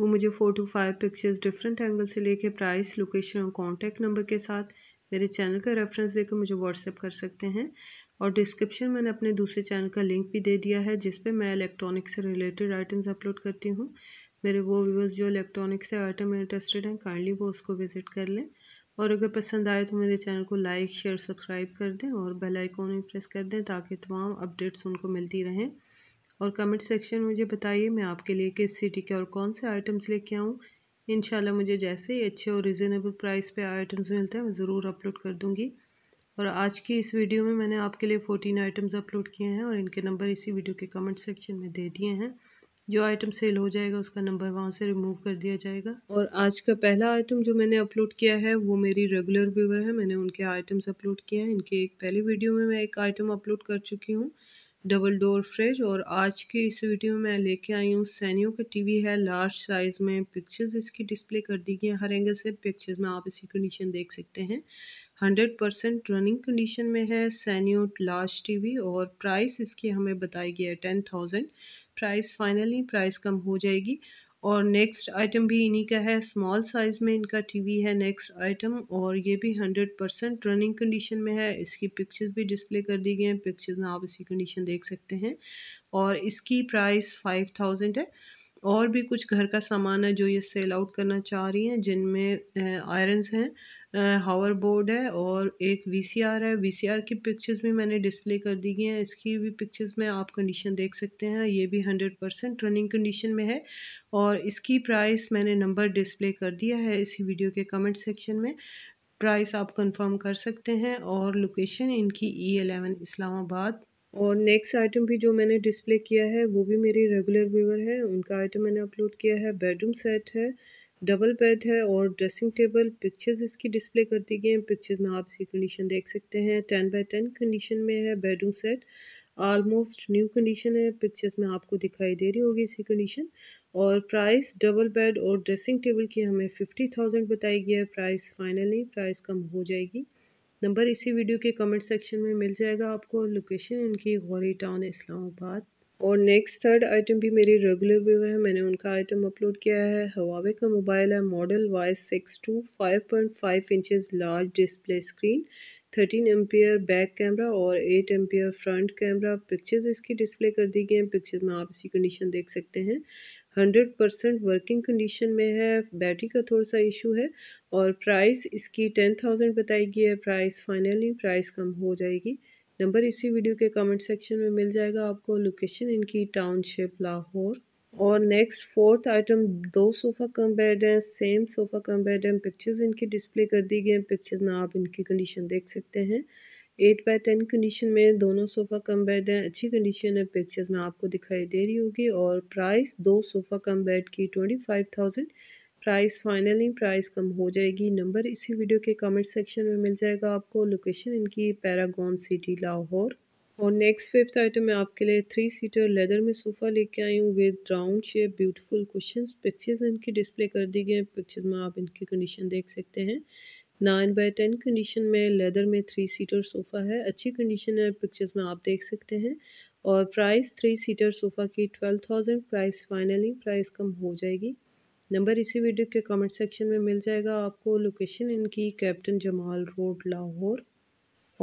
वो मुझे four to five pictures different angle से लेके प्राइस लोकेशन और कॉन्टैक्ट नंबर के साथ मेरे चैनल का रेफरेंस देकर मुझे व्हाट्सएप कर सकते हैं और डिस्क्रिप्शन मैंने अपने दूसरे चैनल का लिंक भी दे दिया है जिस पर मैं इलेक्ट्रॉनिक से रिलेटेड आइटम्स अपलोड करती हूँ मेरे वो व्यूवर्स जो इलेक्ट्रॉनिक से आइटम में इंटरेस्टेड हैं काइंडली वो उसको विज़िट कर लें और अगर पसंद आए तो मेरे चैनल को लाइक शेयर सब्सक्राइब कर दें और बेल आइकॉन भी प्रेस कर दें ताकि तमाम अपडेट्स उनको मिलती रहें और कमेंट सेक्शन में मुझे बताइए मैं आपके लिए किस सिटी के और कौन से आइटम्स लेके आऊँ इन मुझे जैसे ही अच्छे और रिजनेबल प्राइस पे आइटम्स मिलते हैं मैं ज़रूर अपलोड कर दूँगी और आज की इस वीडियो में मैंने आपके लिए फ़ोर्टीन आइटम्स अपलोड किए हैं और इनके नंबर इसी वीडियो के कमेंट सेक्शन में दे दिए हैं जो आइटम सेल हो जाएगा उसका नंबर वहाँ से रिमूव कर दिया जाएगा और आज का पहला आइटम जो मैंने अपलोड किया है वो मेरी रेगुलर व्यूवर है मैंने उनके आइटम्स अपलोड किए हैं इनके एक पहली वीडियो में मैं एक आइटम अपलोड कर चुकी हूँ डबल डोर फ्रिज और आज के इस वीडियो में मैं लेके आई हूँ सैनियो का टीवी है लार्ज साइज़ में पिक्चर्स इसकी डिस्प्ले कर दी गई हैं हर एंगल से पिक्चर्स में आप इसकी कंडीशन देख सकते हैं हंड्रेड परसेंट रनिंग कंडीशन में है सैनियो लार्ज टीवी और प्राइस इसकी हमें बताई गई है ten thousand price finally price कम हो जाएगी और नेक्स्ट आइटम भी इन्हीं का है स्मॉल साइज़ में इनका टीवी है नेक्स्ट आइटम और ये भी हंड्रेड परसेंट रनिंग कंडीशन में है इसकी पिक्चर्स भी डिस्प्ले कर दी गई हैं पिक्चर्स में आप इसकी कंडीशन देख सकते हैं और इसकी प्राइस फाइव थाउजेंड है और भी कुछ घर का सामान है जो ये सेल आउट करना चाह रही हैं जिनमें आयरन्स हैं हावर बोर्ड है और एक वीसीआर है वीसीआर की पिक्चर्स भी मैंने डिस्प्ले कर दी गई हैं इसकी भी पिक्चर्स में आप कंडीशन देख सकते हैं ये भी हंड्रेड परसेंट रनिंग कंडीशन में है और इसकी प्राइस मैंने नंबर डिस्प्ले कर दिया है इसी वीडियो के कमेंट सेक्शन में प्राइस आप कंफर्म कर सकते हैं और लोकेशन इनकी ई e एलेवन इस्लामाबाद और नेक्स्ट आइटम भी जो मैंने डिस्प्ले किया है वो भी मेरी रेगुलर व्यूवर है उनका आइटम मैंने अपलोड किया है बेडरूम सेट है डबल बेड है और ड्रेसिंग टेबल पिक्चर्स इसकी डिस्प्ले कर दी गई हैं पिक्चर्स में आप इसकी कंडीशन देख सकते हैं टेन बाई टेन कंडीशन में है bedroom set almost new condition है पिक्चर्स में आपको दिखाई दे रही होगी इसकी कंडीशन और प्राइस डबल बेड और ड्रेसिंग टेबल की हमें फिफ्टी थाउजेंड बताई गई है प्राइस फाइनली प्राइस कम हो जाएगी नंबर इसी वीडियो के कमेंट सेक्शन में मिल जाएगा आपको लोकेशन इनकी गौरी टाउन इस्लामाबाद और नेक्स्ट थर्ड आइटम भी मेरे रेगुलर व्यूवर हैं मैंने उनका आइटम अपलोड किया है हवावे का मोबाइल है model Y six two five point five inches large display screen thirteen ampere back camera और eight ampere front camera pictures इसकी डिस्प्ले कर दी गई हैं पिक्चर्स में आप इसी कंडीशन देख सकते हैं हंड्रेड परसेंट वर्किंग कंडीशन में है बैटरी का थोड़ा सा इशू है और प्राइस इसकी टेन थाउजेंड बताई गई है प्राइस फाइनली प्राइस कम हो जाएगी नंबर इसी वीडियो के कमेंट सेक्शन में मिल जाएगा आपको लोकेशन इनकी टाउनशिप लाहौर और नेक्स्ट फोर्थ आइटम दो सोफ़ा कम बेड हैं सेम सोफ़ा कम बेड हैं पिक्चर्स इनकी डिस्प्ले कर दी गई हैं पिक्चर्स में आप इनकी कंडीशन देख सकते हैं एट बाय टेन कंडीशन में दोनों सोफ़ा कम बेड हैं अच्छी कंडीशन है पिक्चर्स में आपको दिखाई दे रही होगी और प्राइस दो सोफ़ा कम बेड की twenty five thousand price finally price कम हो जाएगी नंबर इसी वीडियो के कमेंट सेक्शन में मिल जाएगा आपको लोकेशन इनकी पैरागॉन सिटी लाहौर और नेक्स्ट फिफ्थ आइटम मैं आपके लिए थ्री सीटर लेदर में सोफ़ा लेके आई हूँ with round shape beautiful question pictures इनकी डिस्प्ले कर दी गई हैं पिक्चर्स में आप इनकी कंडीशन देख सकते हैं नाइन बाई टेन कंडीशन में लेदर में थ्री सीटर सोफ़ा है अच्छी कंडीशन है पिक्चर्स में आप देख सकते हैं और प्राइस थ्री सीटर सोफ़ा की twelve thousand price finally price कम हो जाएगी नंबर इसी वीडियो के कमेंट सेक्शन में मिल जाएगा आपको लोकेशन इनकी कैप्टन जमाल रोड लाहौर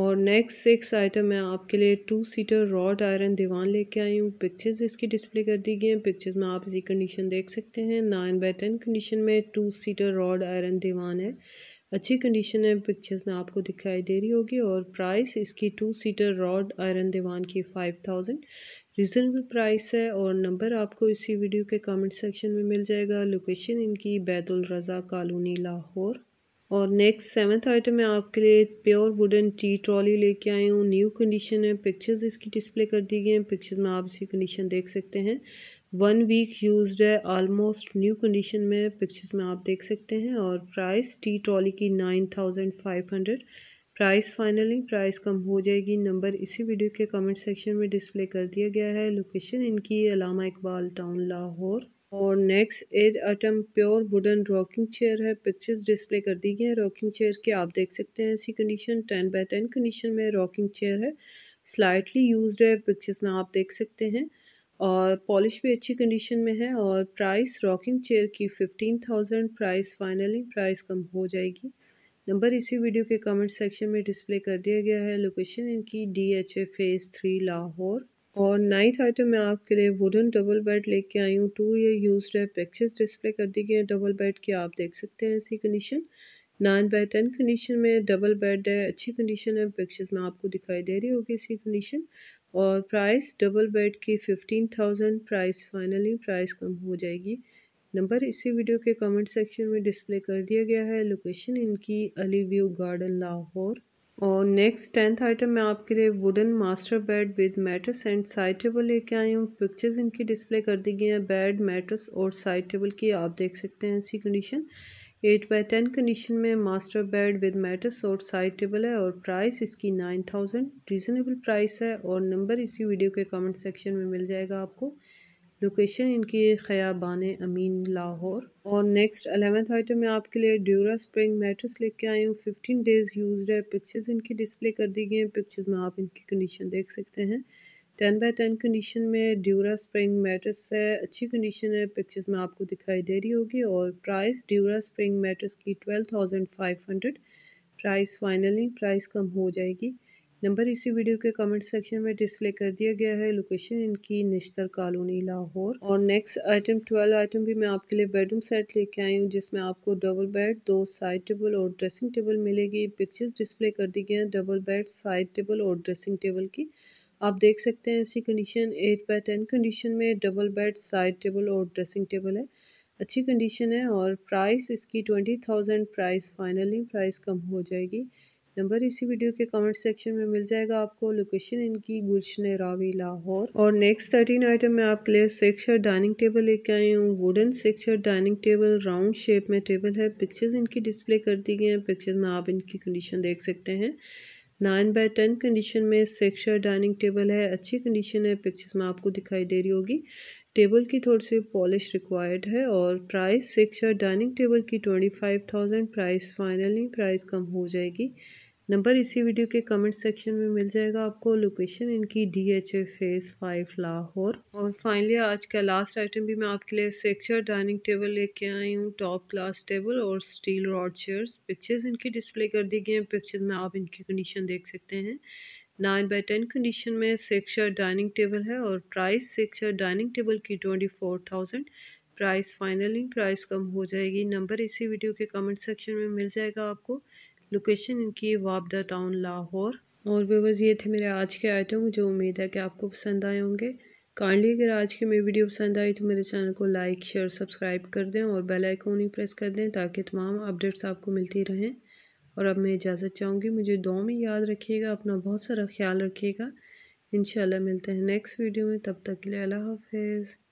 और नेक्स्ट सिक्स आइटम मैं आपके लिए टू सीटर रॉड आयरन दीवान लेके आई हूँ पिक्चर्स इसकी डिस्प्ले कर दी गई हैं पिक्चर्स में आप इसी कंडीशन देख सकते हैं नाइन बाई टेन कंडीशन में टू सीटर रॉड आयरन दीवान है अच्छी कंडीशन है पिक्चर्स में आपको दिखाई दे रही होगी और प्राइस इसकी टू सीटर रॉड आयरन दीवान की फाइव थाउजेंड रिजनेबल प्राइस है और नंबर आपको इसी वीडियो के कमेंट सेक्शन में मिल जाएगा लोकेशन इनकी बैतुल रज़ा कॉलोनी लाहौर और नेक्स्ट सेवन्थ आइटम में आपके लिए प्योर वुडन टी ट्रॉली लेके आई हूँ न्यू कंडीशन है पिक्चर्स इसकी डिस्प्ले कर दी गई हैं पिक्चर्स में आप इसकी कंडीशन देख सकते हैं वन वीक यूज्ड है ऑलमोस्ट न्यू कंडीशन में पिक्चर्स में आप देख सकते हैं और प्राइस टी ट्रॉली की nine thousand five hundred price finally price कम हो जाएगी नंबर इसी वीडियो के कमेंट सेक्शन में डिस्प्ले कर दिया गया है लोकेशन इनकी अलामा इकबाल टाउन लाहौर और next eighth item pure wooden rocking chair है पिक्चर्स डिस्प्ले कर दी गई है रॉकिंग चेयर के आप देख सकते हैं ऐसी condition ten by ten condition में रॉकिंग चेयर है स्लाइटली यूज है पिक्चर्स में आप देख सकते हैं और पॉलिश भी अच्छी कंडीशन में है और प्राइस रॉकिंग चेयर की fifteen thousand price finally price कम हो जाएगी नंबर इसी वीडियो के कमेंट सेक्शन में डिस्प्ले कर दिया गया है लोकेशन इनकी D H A phase three Lahore और नाइन्थ आइटम मैं आपके लिए वुडन डबल बेड लेके आई हूँ टू ये यूज है पिक्चर्स डिस्प्ले कर दी गई हैं डबल बेड की आप देख सकते हैं ऐसी condition nine by ten condition में डबल बेड है अच्छी कंडीशन है पिक्चर्स में आपको दिखाई दे रही होगी इसी कंडीशन और प्राइस डबल बेड की fifteen thousand price finally price कम हो जाएगी नंबर इसी वीडियो के कमेंट सेक्शन में डिस्प्ले कर दिया गया है लोकेशन इनकी अली व्यू गार्डन लाहौर और नेक्स्ट टेंथ आइटम मैं आपके लिए wooden master bed with mattress and side table लेके आई हूँ पिक्चर्स इनकी डिस्प्ले कर दी गई हैं बेड मैट्रस और साइड टेबल की आप देख सकते हैं ऐसी condition eight by ten condition में मास्टर बेड विद मैट्रस और साइड टेबल है और प्राइस इसकी नाइन थाउजेंड रीज़नेबल प्राइस है और नंबर इसी वीडियो के कमेंट सेक्शन में मिल जाएगा आपको लोकेशन इनकी ख़याबान अमीन लाहौर और नेक्स्ट अलेवेंथ आइटम मैं आपके लिए ड्यूरा स्प्रिंग मेट्रस लेके आई हूँ फिफ्टीन डेज़ यूज है पिक्चर्स इनकी डिस्प्ले कर दी गई हैं पिक्चर्स में आप इनकी कंडीशन देख सकते हैं टेन बाई टेन कंडीशन में ड्यूरा स्प्रिंग मेट्रस है अच्छी कंडीशन है पिक्चर्स में आपको दिखाई दे रही होगी और प्राइस ड्यूरा स्प्रिंग मेट्रस की twelve thousand five hundred price finally price कम हो जाएगी नंबर इसी वीडियो के कमेंट सेक्शन में डिस्प्ले कर दिया गया है लोकेशन इनकी निश्तर कॉलोनी लाहौर और नेक्स्ट आइटम ट्वेल्व आइटम भी मैं आपके लिए बेडरूम सेट लेके आई हूँ जिसमें आपको डबल बेड दो साइड टेबल और ड्रेसिंग टेबल मिलेगी पिक्चर्स डिस्प्ले कर दी गई हैं डबल बेड साइड टेबल और ड्रेसिंग टेबल की आप देख सकते हैं ऐसी condition eight by ten condition में डबल बेड साइड टेबल और ड्रेसिंग टेबल है अच्छी कंडीशन है और प्राइस इसकी twenty thousand price finally price कम हो जाएगी नंबर इसी वीडियो के कमेंट सेक्शन में मिल जाएगा आपको लोकेशन इनकी गुलशन रावी लाहौर और नेक्स्ट थर्टीन आइटम में आपके लिए सेक्शर डाइनिंग टेबल लेके आई हूँ wooden six seater dining table round shape में टेबल है पिक्चर्स इनकी डिस्प्ले कर दी गई हैं पिक्चर्स में आप इनकी कंडीशन देख सकते हैं नाइन बाय टेन कंडीशन में सेक्शर डाइनिंग टेबल है अच्छी कंडीशन है पिक्चर्स में आपको दिखाई दे रही होगी टेबल की थोड़ी सी पॉलिश रिक्वायर्ड है और प्राइस सेक्शर डाइनिंग टेबल की twenty five thousand price finally price कम हो जाएगी नंबर इसी वीडियो के कमेंट सेक्शन में मिल जाएगा आपको लोकेशन इनकी D H A phase five Lahore और फाइनली आज का लास्ट आइटम भी मैं आपके लिए सेक्चर डाइनिंग टेबल लेके आई हूँ टॉप क्लास टेबल और स्टील रॉड चेयर्स पिक्चर्स इनकी डिस्प्ले कर दी गई हैं पिक्चर्स में आप इनकी कंडीशन देख सकते हैं नाइन बाई टेन कंडीशन में सेक्चर डाइनिंग टेबल है और प्राइस सेक्चर डाइनिंग टेबल की twenty four thousand price finally price कम हो जाएगी नंबर इसी वीडियो के कमेंट सेक्शन में मिल जाएगा आपको लोकेशन इनकी वापदा टाउन लाहौर और व्यवर्स ये थे मेरे आज के आइटम जो उम्मीद है कि आपको पसंद आए होंगे काइंडली अगर आज की मेरी वीडियो पसंद आई तो मेरे चैनल को लाइक शेयर सब्सक्राइब कर दें और बेल आइकॉन ही प्रेस कर दें ताकि तमाम अपडेट्स आपको मिलती रहें और अब मैं इजाज़त चाहूँगी मुझे दो में याद रखिएगा अपना बहुत सारा ख्याल रखिएगा इन मिलते हैं नेक्स्ट वीडियो में तब तक के लिए अल्लाह हाफिज़